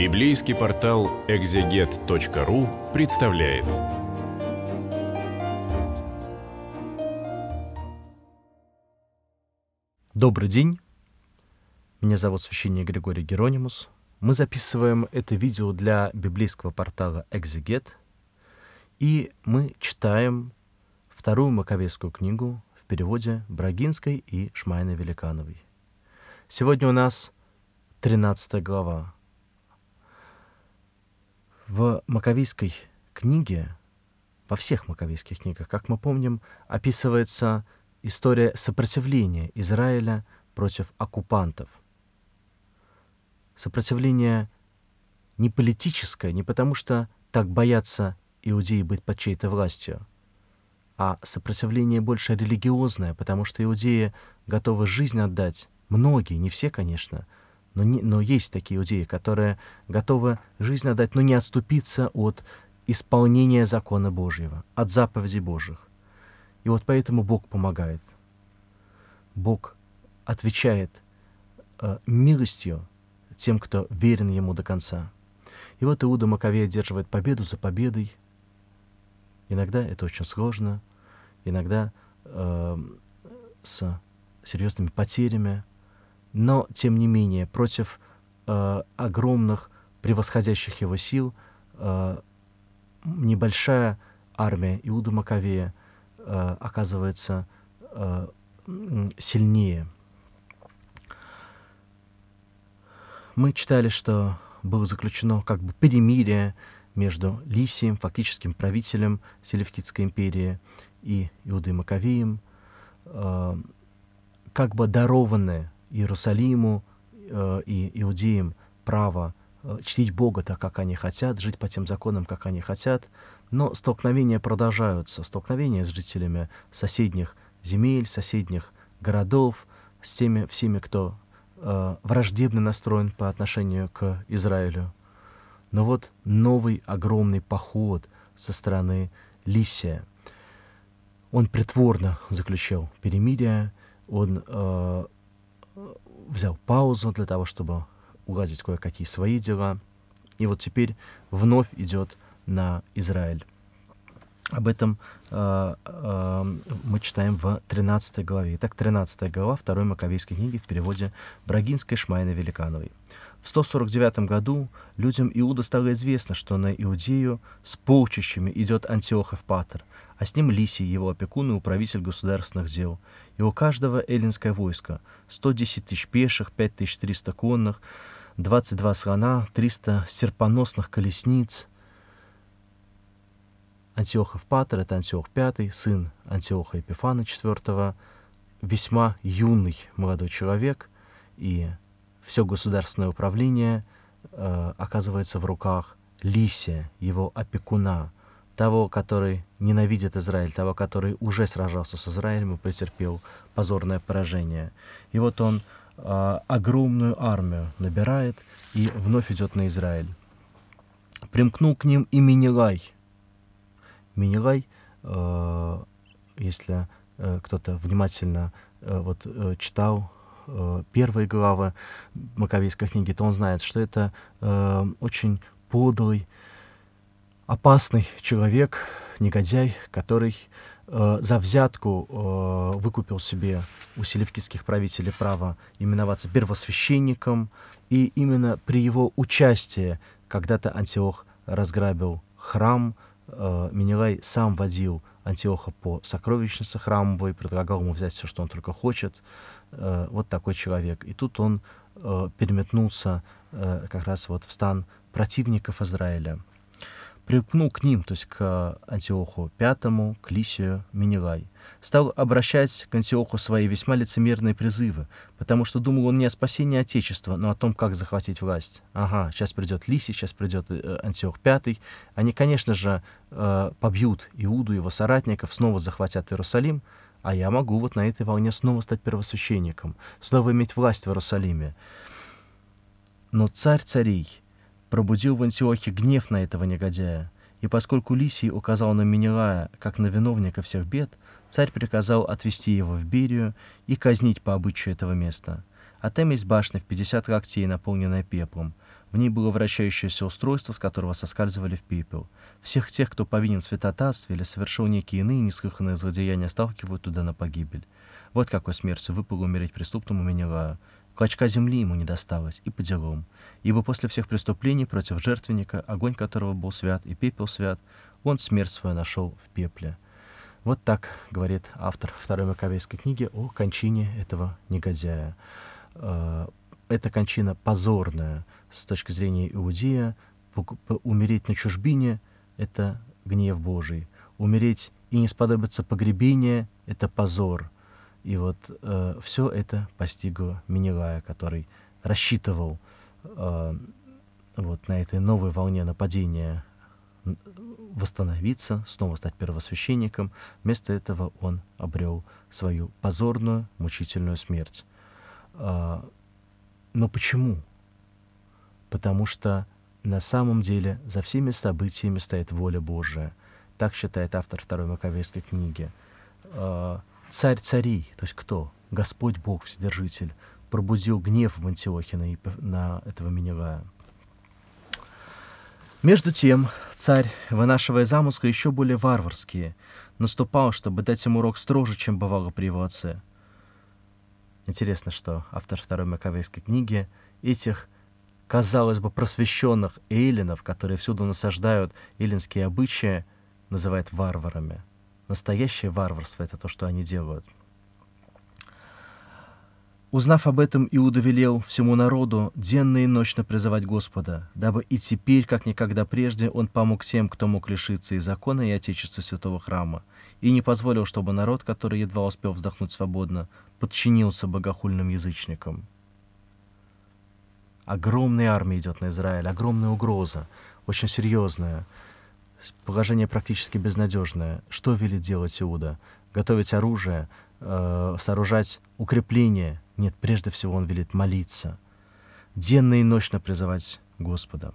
Библейский портал экзегет.ру представляет. Добрый день. Меня зовут священник Григорий Геронимус. Мы записываем это видео для библейского портала «Экзегет», и мы читаем вторую маковейскую книгу в переводе Брагинской и Шмайны Великановой. Сегодня у нас 13 глава, в маковейской книге, во всех маковейских книгах, как мы помним, описывается история сопротивления Израиля против оккупантов. Сопротивление не политическое, не потому что так боятся иудеи быть под чьей-то властью, а сопротивление больше религиозное, потому что иудеи готовы жизнь отдать, многие, не все, конечно, но, не, но есть такие иудеи, которые готовы жизнь отдать, но не отступиться от исполнения закона Божьего, от заповедей Божьих. И вот поэтому Бог помогает. Бог отвечает э, милостью тем, кто верен Ему до конца. И вот Иуда Маковей одерживает победу за победой. Иногда это очень сложно, иногда э, с серьезными потерями, но, тем не менее, против э, огромных, превосходящих его сил, э, небольшая армия Иуда Маковея э, оказывается э, сильнее. Мы читали, что было заключено как бы перемирие между Лисием, фактическим правителем Селевкидской империи, и Иудой Маковеем, э, как бы дарованное. Иерусалиму э, и иудеям право э, чтить Бога так, как они хотят, жить по тем законам, как они хотят, но столкновения продолжаются. Столкновения с жителями соседних земель, соседних городов, с теми, всеми, кто э, враждебно настроен по отношению к Израилю. Но вот новый огромный поход со стороны Лисия. Он притворно заключил перемирие, он э, взял паузу для того, чтобы уладить кое-какие свои дела. И вот теперь вновь идет на Израиль. Об этом э, э, мы читаем в 13 главе. Итак, 13 глава 2 Маковейской книги в переводе Брагинской Шмайны Великановой. В 149 году людям Иуда стало известно, что на Иудею с полчищами идет Антиох Эвпатор, а с ним Лисий, его опекун и управитель государственных дел. И у каждого эллинское войско — 110 тысяч пеших, 5300 конных, 22 слона, 300 серпоносных колесниц. Антиох Эвпатор — это Антиох V, сын Антиоха Эпифана IV, весьма юный молодой человек, и все государственное управление э, оказывается в руках Лисия, его опекуна, того, который ненавидит Израиль, того, который уже сражался с Израилем и претерпел позорное поражение. И вот он э, огромную армию набирает и вновь идет на Израиль. Примкнул к ним и Минилай. Минилай, э, если э, кто-то внимательно э, вот, э, читал э, первые главы Маковейской книги, то он знает, что это э, очень подлый, опасный человек, негодяй, который э, за взятку э, выкупил себе у селевкидских правителей право именоваться первосвященником, и именно при его участии когда-то Антиох разграбил храм, э, Менелай сам водил Антиоха по сокровищнице храмовой, предлагал ему взять все, что он только хочет. Э, вот такой человек. И тут он э, переметнулся э, как раз вот в стан противников Израиля – припнул к ним, то есть к э, Антиоху V, к Лисию Минилай. Стал обращать к Антиоху свои весьма лицемерные призывы, потому что думал он не о спасении Отечества, но о том, как захватить власть. Ага, сейчас придет Лисий, сейчас придет э, э, Антиох V. Они, конечно же, побьют Иуду, его соратников, снова захватят Иерусалим, а я могу вот на этой волне снова стать первосвященником, снова иметь власть в Иерусалиме. Но царь царей — пробудил в Антиохе гнев на этого негодяя, и поскольку Лисий указал на Менелая как на виновника всех бед, царь приказал отвести его в Берию и казнить по обычаю этого места. А там есть башня в 50 локтей, наполненная пеплом. В ней было вращающееся устройство, с которого соскальзывали в пепел. Всех тех, кто повинен в святотатстве или совершил некие иные неслыханные злодеяния, сталкивают туда на погибель. Вот какой смертью выпало умереть преступному Менелаю. Клочка земли ему не досталось, и по делам. Ибо после всех преступлений против жертвенника, огонь которого был свят и пепел свят, он смерть свою нашел в пепле. Вот так говорит автор второй Маковейской книги о кончине этого негодяя. Э, эта кончина позорная с точки зрения иудея. Умереть на чужбине — это гнев Божий. Умереть и не сподобиться погребения — это позор. И вот э, все это постигло Минилая, который рассчитывал э, вот на этой новой волне нападения восстановиться, снова стать первосвященником. Вместо этого он обрел свою позорную, мучительную смерть. Э, но почему? Потому что на самом деле за всеми событиями стоит воля Божия. Так считает автор второй Маковейской книги. Э, царь царей, то есть кто? Господь Бог Вседержитель, пробудил гнев в Антиохе на, на этого Менелая. Между тем, царь, вынашивая замыслы еще более варварские, наступал, чтобы дать ему урок строже, чем бывало при его отце. Интересно, что автор второй Маковейской книги этих, казалось бы, просвещенных эллинов, которые всюду насаждают эллинские обычаи, называет варварами – настоящее варварство, это то, что они делают. Узнав об этом, Иуда велел всему народу денно и ночно призывать Господа, дабы и теперь, как никогда прежде, он помог тем, кто мог лишиться и закона, и отечества святого храма, и не позволил, чтобы народ, который едва успел вздохнуть свободно, подчинился богохульным язычникам. Огромная армия идет на Израиль, огромная угроза, очень серьезная – Положение практически безнадежное. Что велит делать Иуда? Готовить оружие, э, сооружать укрепление. Нет, прежде всего он велит молиться. Денно и ночно призывать Господа.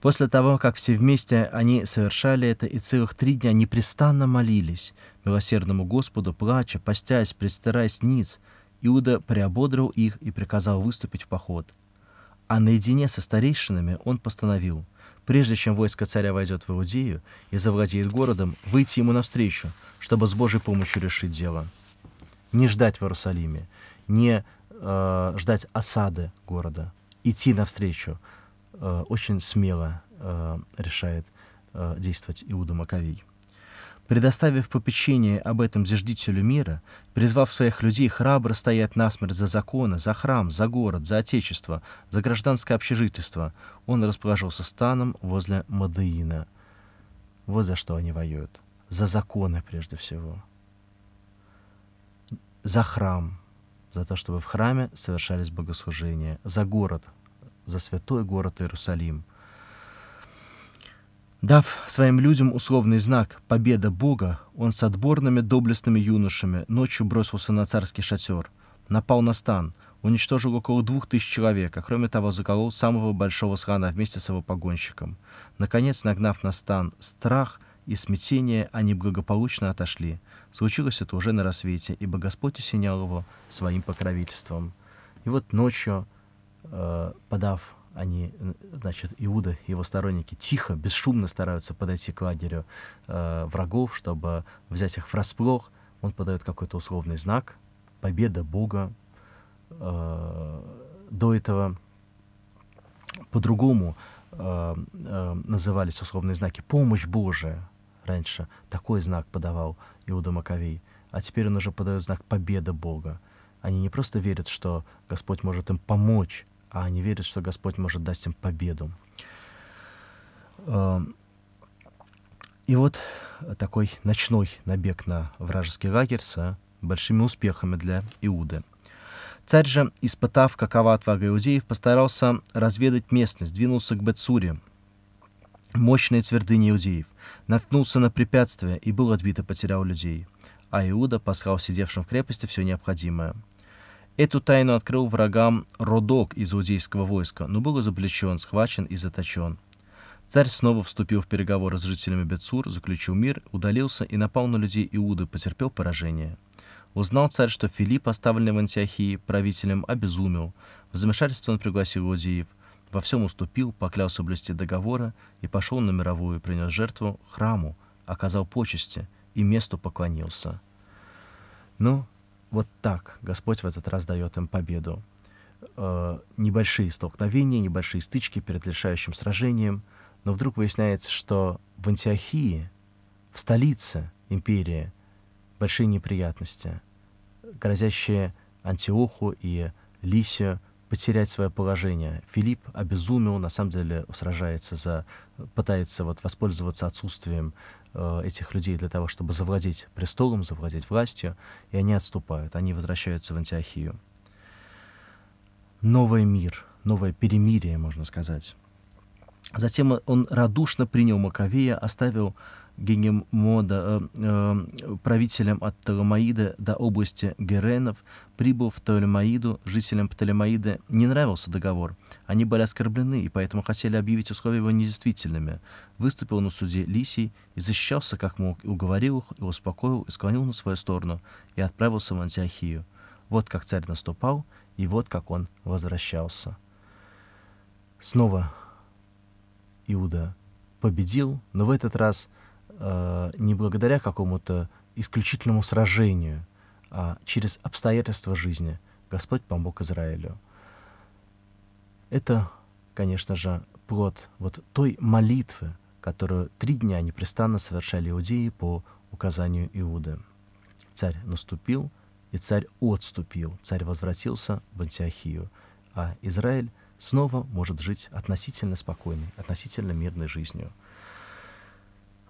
После того, как все вместе они совершали это, и целых три дня непрестанно молились милосердному Господу, плача, постясь, пристараясь ниц, Иуда приободрил их и приказал выступить в поход. А наедине со старейшинами он постановил — прежде чем войско царя войдет в Иудею и завладеет городом, выйти ему навстречу, чтобы с Божьей помощью решить дело. Не ждать в Иерусалиме, не э, ждать осады города, идти навстречу. Э, очень смело э, решает э, действовать Иуда Маковей. Предоставив попечение об этом зиждителю мира, призвав своих людей храбро стоять насмерть за законы, за храм, за город, за отечество, за гражданское общежительство, он расположился станом возле Мадеина. Вот за что они воюют. За законы прежде всего. За храм. За то, чтобы в храме совершались богослужения. За город. За святой город Иерусалим. Дав своим людям условный знак «Победа Бога», он с отборными доблестными юношами ночью бросился на царский шатер, напал на стан, уничтожил около двух тысяч человек, а кроме того заколол самого большого срана вместе с его погонщиком. Наконец, нагнав на стан страх и смятение, они благополучно отошли. Случилось это уже на рассвете, ибо Господь осенял его своим покровительством. И вот ночью, э, подав они, значит, Иуда, его сторонники, тихо, бесшумно стараются подойти к лагерю э, врагов, чтобы взять их врасплох. Он подает какой-то условный знак, победа Бога. Э, до этого по-другому э, э, назывались условные знаки. Помощь Божия раньше такой знак подавал Иуда Маковей, а теперь он уже подает знак победа Бога. Они не просто верят, что Господь может им помочь, а они верят, что Господь может дать им победу. Эм, и вот такой ночной набег на вражеский лагерь с большими успехами для Иуды. Царь же, испытав, какова отвага иудеев, постарался разведать местность, двинулся к Бетсуре, мощной твердыне иудеев, наткнулся на препятствие и был отбит и потерял людей. А Иуда послал сидевшим в крепости все необходимое – Эту тайну открыл врагам Родок из иудейского войска, но был изобличен, схвачен и заточен. Царь снова вступил в переговоры с жителями Бецур, заключил мир, удалился и напал на людей Иуды, потерпел поражение. Узнал царь, что Филипп, оставленный в Антиохии правителем, обезумел. В замешательство он пригласил иудеев. Во всем уступил, поклялся блюсти договора и пошел на мировую, принес жертву храму, оказал почести и месту поклонился. Ну, вот так Господь в этот раз дает им победу. Э, небольшие столкновения, небольшие стычки перед решающим сражением, но вдруг выясняется, что в Антиохии, в столице империи, большие неприятности, грозящие Антиоху и Лисию – потерять свое положение. Филипп обезумел, на самом деле сражается за, пытается вот воспользоваться отсутствием э, этих людей для того, чтобы завладеть престолом, завладеть властью, и они отступают, они возвращаются в Антиохию. Новый мир, новое перемирие, можно сказать. Затем он радушно принял Маковея, оставил Гегемода э, э, правителем от Птолемаида до области Геренов, прибыл в Птолемаиду, жителям Птолемаида не нравился договор. Они были оскорблены и поэтому хотели объявить условия его недействительными. Выступил на суде Лисий и защищался, как мог, и уговорил их, и успокоил, и склонил на свою сторону, и отправился в Антиохию. Вот как царь наступал, и вот как он возвращался. Снова Иуда победил, но в этот раз – э, не благодаря какому-то исключительному сражению, а через обстоятельства жизни Господь помог Израилю. Это, конечно же, плод вот той молитвы, которую три дня непрестанно совершали иудеи по указанию Иуды. Царь наступил, и царь отступил, царь возвратился в Антиохию, а Израиль снова может жить относительно спокойной, относительно мирной жизнью.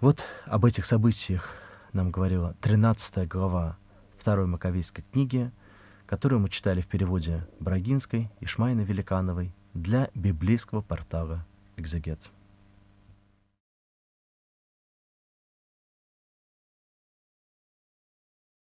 Вот об этих событиях нам говорила 13 глава второй Маковейской книги, которую мы читали в переводе Брагинской и Шмайна Великановой для библейского портала «Экзегет».